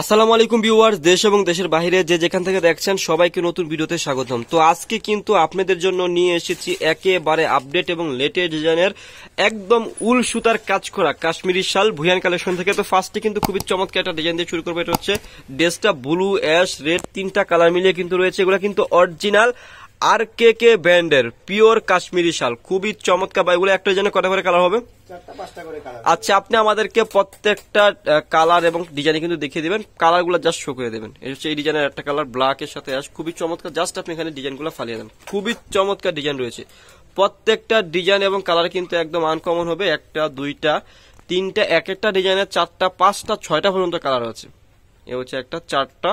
আসসালামু আলাইকুম ভিউয়ার্স দেশ এবং দেশের বাইরে যে যেখান থেকে দেখছেন সবাইকে নতুন ভিডিওতে স্বাগতম তো আজকে কিন্তু আপনাদের জন্য নিয়ে এসেছি একেবারে আপডেট এবং লেটেস্ট ডিজাইনের একদম উল সুতার কাজ করা কাশ্মীরি শাল ভুয়ান কালেকশন থেকে তো ফার্স্টে কিন্তু খুবই চমৎকার একটা ডিজাইন দিয়ে শুরু করবো এটা হচ্ছে ড্রেসটা ব্লু অ্যাশ রেড তিনটা কালার মিলিয়ে কিন্তু রয়েছে এগুলো কিন্তু অরিজিনাল আর কে কে ব্র্যান্ডের পিওর কাশ্মীরি শাল খুবই চমৎকার ভাই এগুলো একটা যেন কটা করে কালার হবে আচ্ছা আপনি আমাদেরকে প্রত্যেকটা কালার এবং ডিজাইন কিন্তু দেখিয়ে কালার কালারগুলো জাস্ট শো করে দেবেন এই ডিজাইনের একটা কালার ব্ল্যাক এর সাথে আস খুবই চমৎকার জাস্ট আপনি এখানে ডিজাইনগুলো ফালিয়ে দেন খুবই চমৎকার ডিজাইন রয়েছে প্রত্যেকটা ডিজাইন এবং কালার কিন্তু একদম আনকমন হবে একটা দুইটা তিনটা এক একটা ডিজাইনের চারটা পাঁচটা ছয়টা পর্যন্ত কালার আছে এ হচ্ছে একটা চারটা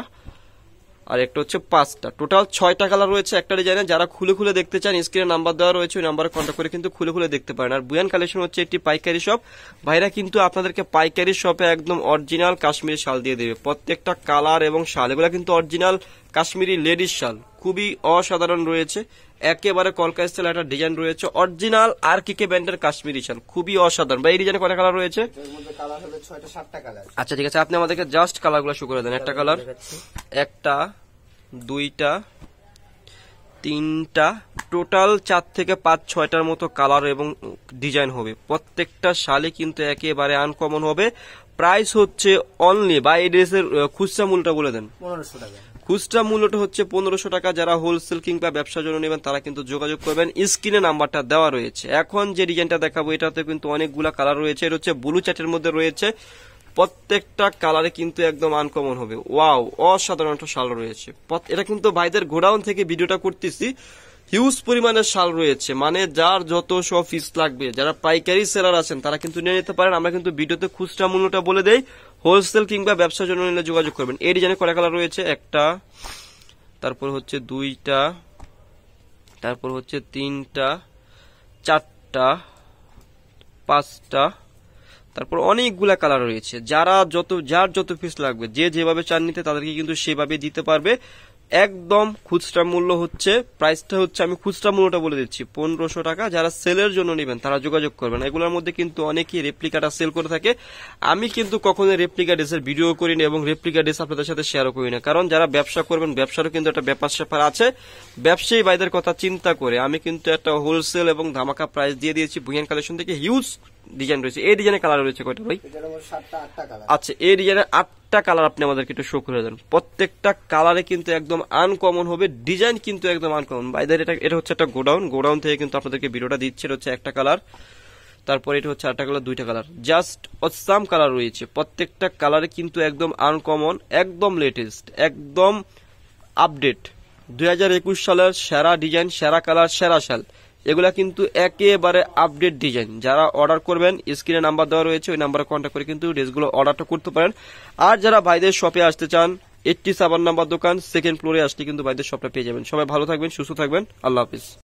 আর একটা হচ্ছে পাঁচটা টোটাল ছয়টা কালার রয়েছে একটা ডিজাইনে যারা খুলে খুলে দেখতে চান স্ক্রিনে নাম্বার দেওয়া রয়েছে ওই নাম্বারে কন্ট্যাক্ট করে কিন্তু খুলে খুলে দেখতে পারেন আর বুয়ান কালেকশন হচ্ছে একটি পাইকারি শপ ভাইরা কিন্তু আপনাদেরকে পাইকারি শপে একদম অরিজিনাল কাশ্মীরি শাল দিয়ে দেবে প্রত্যেকটা কালার এবং শাল এগুলো কিন্তু অরিজিনাল কাশ্মীরি লেডিস শাল খুবই অসাধারণ রয়েছে একেবারে কলকা স্টাইল একটা ডিজাইন রয়েছে অরিজিনাল আর কে ব্যান্ডের কাশ্মীরি শাল খুবই অসাধারণ বা এই ডিজাইনে কয়টা কালার রয়েছে আচ্ছা ঠিক আছে আপনি আমাদেরকে জাস্ট কালারগুলো শু করে দেন একটা কালার একটা দুইটা তিনটা টোটাল চার থেকে পাঁচ ছয়টার মতো কালার এবং ডিজাইন হবে প্রত্যেকটা শালে কিন্তু একেবারে আনকমন হবে প্রাইস হচ্ছে অনলি বা এই ড্রেসের খুচরা মূলটা বলে দেন পনেরোশো টাকা খুচরা মূল্যটা হচ্ছে পনেরোশো টাকা যারা হোলসেল কিংবা ব্যবসার জন্য নেবেন তারা কিন্তু যোগাযোগ করবেন স্ক্রিনে নাম্বারটা দেওয়া রয়েছে এখন যে ডিজাইনটা দেখাবো এটাতে কিন্তু অনেকগুলা কালার রয়েছে এটা হচ্ছে ব্লু চ্যাটের মধ্যে রয়েছে প্রত্যেকটা কালারে কিন্তু একদম আনকমন হবে ওয়াও অসাধারণ একটা শাল রয়েছে এটা কিন্তু ভাইদের গোডাউন থেকে ভিডিওটা করতেছি হিউজ পরিমাণের শাল রয়েছে মানে যার যত সব ফিস লাগবে যারা পাইকারি সেলার আছেন তারা কিন্তু নিয়ে নিতে পারেন আমরা কিন্তু ভিডিওতে খুচরা মূল্যটা বলে দেয় হোলসেল কিংবা ব্যবসার জন্য নিলে যোগাযোগ করবেন এই ডিজাইনে কয়টা কালার রয়েছে একটা তারপর হচ্ছে দুইটা তারপর হচ্ছে তিনটা চারটা পাঁচটা তারপর অনেকগুলা কালার রয়েছে যারা যত যার যত পিস লাগবে যে যেভাবে চান নিতে তাদেরকে কিন্তু সেভাবে দিতে পারবে একদম খুচরা মূল্য হচ্ছে প্রাইসটা হচ্ছে আমি খুচরা মূল্যটা বলে দিচ্ছি পনেরোশো টাকা যারা সেলের জন্য নেবেন তারা যোগাযোগ করবেন এগুলোর মধ্যে কিন্তু অনেকেই রেপ্লিকাটা সেল করে থাকে আমি কিন্তু কখনো রেপ্লিকা ড্রেসের ভিডিও করি না এবং রেপ্লিকা ড্রেস আপনাদের সাথে শেয়ারও করি না কারণ যারা ব্যবসা করবেন ব্যবসারও কিন্তু একটা ব্যাপার স্যাপার আছে ব্যবসায়ী বাইদের কথা চিন্তা করে আমি কিন্তু একটা হোলসেল এবং ধামাকা প্রাইস দিয়ে দিয়েছি ভুইয়ান কালেকশন থেকে হিউজ ডিজাইন রয়েছে এই ডিজাইনের কালার রয়েছে কয়টা ভাই আচ্ছা এই ডিজাইনের আট প্রত্যেকটা কালার আপনি আমাদেরকে একটু শো করে দেন প্রত্যেকটা কালারে কিন্তু একদম আনকমন হবে ডিজাইন কিন্তু একদম আনকমন বাইদার এটা এটা হচ্ছে একটা গোডাউন গোডাউন থেকে কিন্তু আপনাদেরকে ভিডিওটা দিচ্ছে এটা হচ্ছে একটা কালার তারপরে এটা হচ্ছে আটটা কালার দুইটা কালার জাস্ট অসাম কালার রয়েছে প্রত্যেকটা কালারে কিন্তু একদম আনকমন একদম লেটেস্ট একদম আপডেট দুই সালের সেরা ডিজাইন সেরা কালার সেরা সাল এগুলা কিন্তু একেবারে আপডেট ডিজাইন যারা অর্ডার করবেন স্ক্রিনে নাম্বার দেওয়া রয়েছে ওই নাম্বারে কন্ট্যাক্ট করে কিন্তু ড্রেসগুলো অর্ডারটা করতে পারেন আর যারা ভাইদের শপে আসতে চান এইটটি সাবান নাম্বার দোকান সেকেন্ড ফ্লোরে আসলে কিন্তু ভাইদের শপটা পেয়ে যাবেন সবাই ভালো থাকবেন সুস্থ থাকবেন আল্লাহ হাফিজ